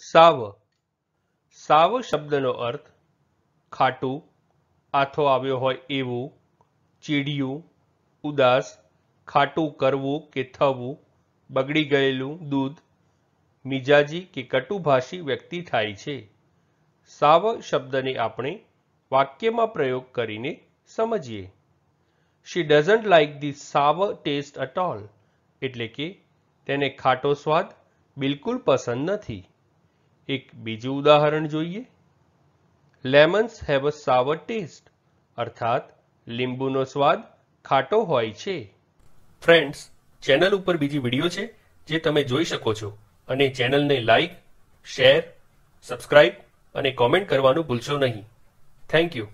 સાવ સાવ શબ્દનો અર્થ ખાટું આથો આવ્યો હોય એવું ચીડિયું ઉદાસ ખાટું કરવું કે થવું બગડી ગયેલું દૂધ મિજાજી કે કટુભાષી વ્યક્તિ થાય છે સાવ શબ્દને આપણે વાક્યમાં પ્રયોગ કરીને સમજીએ she doesn't like the sour taste at all એટલે કે તેને ખાટો સ્વાદ બિલકુલ પસંદ નથી એક બીજું ઉદાહરણ જોઈએ lemons have a sour taste અર્થાત લીંબુનો સ્વાદ ખાટો હોય છે ફ્રેન્ડ્સ ચેનલ ઉપર બીજી વિડીયો છે જે તમે જોઈ શકો છો અને ચેનલને લાઈક શેર સબસ્ક્રાઈબ અને કોમેન્ટ કરવાનું ભૂલશો નહીં થેન્ક યુ